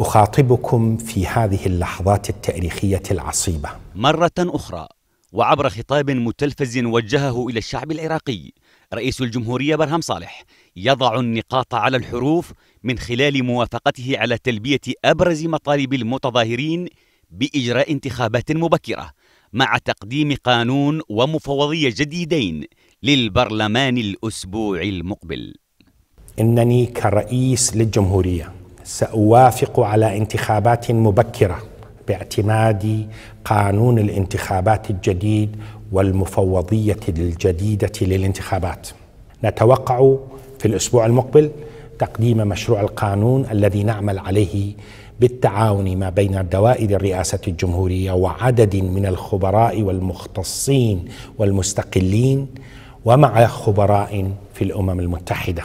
اخاطبكم في هذه اللحظات التاريخيه العصيبه. مره اخرى وعبر خطاب متلفز وجهه الى الشعب العراقي، رئيس الجمهوريه برهم صالح يضع النقاط على الحروف من خلال موافقته على تلبيه ابرز مطالب المتظاهرين باجراء انتخابات مبكره مع تقديم قانون ومفوضيه جديدين للبرلمان الاسبوع المقبل. انني كرئيس للجمهوريه سأوافق على انتخابات مبكرة باعتماد قانون الانتخابات الجديد والمفوضية الجديدة للانتخابات نتوقع في الأسبوع المقبل تقديم مشروع القانون الذي نعمل عليه بالتعاون ما بين دوائر الرئاسة الجمهورية وعدد من الخبراء والمختصين والمستقلين ومع خبراء في الأمم المتحدة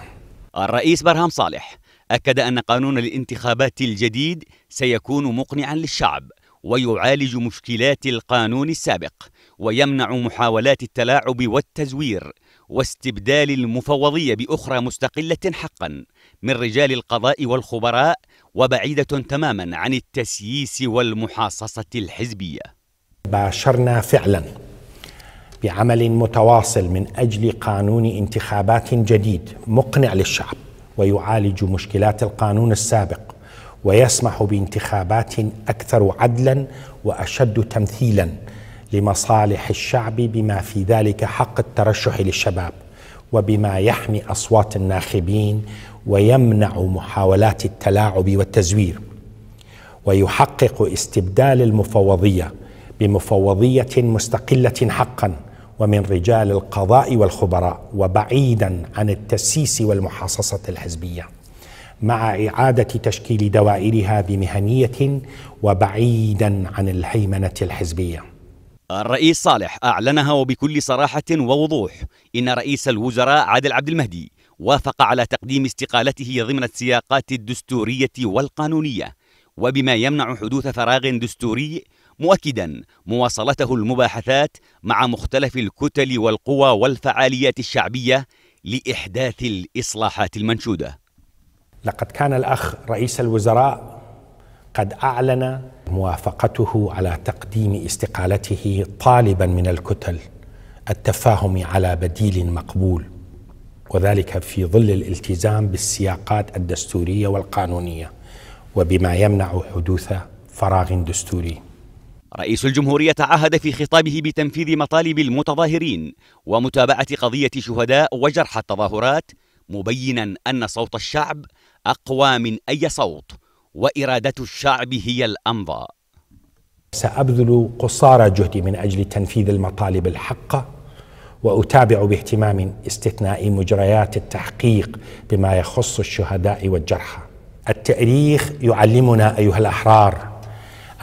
الرئيس برهام صالح أكد أن قانون الانتخابات الجديد سيكون مقنعا للشعب ويعالج مشكلات القانون السابق ويمنع محاولات التلاعب والتزوير واستبدال المفوضيه باخرى مستقله حقا من رجال القضاء والخبراء وبعيده تماما عن التسييس والمحاصصه الحزبيه. باشرنا فعلا بعمل متواصل من اجل قانون انتخابات جديد مقنع للشعب ويعالج مشكلات القانون السابق ويسمح بانتخابات اكثر عدلا واشد تمثيلا لمصالح الشعب بما في ذلك حق الترشح للشباب وبما يحمي اصوات الناخبين ويمنع محاولات التلاعب والتزوير ويحقق استبدال المفوضيه بمفوضيه مستقله حقا ومن رجال القضاء والخبراء وبعيدا عن التسييس والمحاصصة الحزبية مع إعادة تشكيل دوائرها بمهنية وبعيدا عن الهيمنة الحزبية الرئيس صالح أعلنها وبكل صراحة ووضوح إن رئيس الوزراء عادل عبد المهدي وافق على تقديم استقالته ضمن السياقات الدستورية والقانونية وبما يمنع حدوث فراغ دستوري مؤكدا مواصلته المباحثات مع مختلف الكتل والقوى والفعاليات الشعبيه لاحداث الاصلاحات المنشوده. لقد كان الاخ رئيس الوزراء قد اعلن موافقته على تقديم استقالته طالبا من الكتل التفاهم على بديل مقبول وذلك في ظل الالتزام بالسياقات الدستوريه والقانونيه وبما يمنع حدوث فراغ دستوري رئيس الجمهورية تعهد في خطابه بتنفيذ مطالب المتظاهرين ومتابعة قضية شهداء وجرحى التظاهرات مبينا أن صوت الشعب أقوى من أي صوت وإرادة الشعب هي الأمضى سأبذل قصارى جهدي من أجل تنفيذ المطالب الحقة وأتابع باهتمام استثنائي مجريات التحقيق بما يخص الشهداء والجرحى التاريخ يعلمنا أيها الأحرار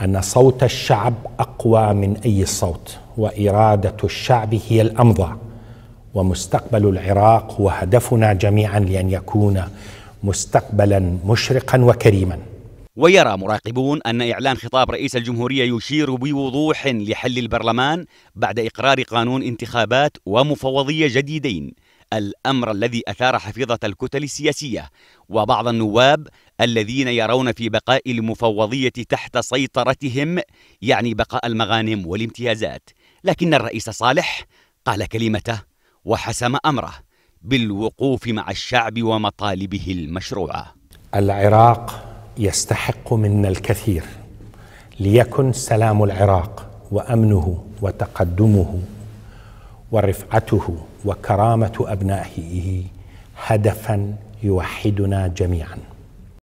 أن صوت الشعب أقوى من أي صوت وإرادة الشعب هي الأمضى ومستقبل العراق هو هدفنا جميعا لأن يكون مستقبلا مشرقا وكريما ويرى مراقبون أن إعلان خطاب رئيس الجمهورية يشير بوضوح لحل البرلمان بعد إقرار قانون انتخابات ومفوضية جديدين الأمر الذي أثار حفيظة الكتل السياسية وبعض النواب الذين يرون في بقاء المفوضية تحت سيطرتهم يعني بقاء المغانم والامتيازات لكن الرئيس صالح قال كلمته وحسم أمره بالوقوف مع الشعب ومطالبه المشروعة العراق يستحق منا الكثير ليكن سلام العراق وامنه وتقدمه ورفعته وكرامه ابنائه هدفا يوحدنا جميعا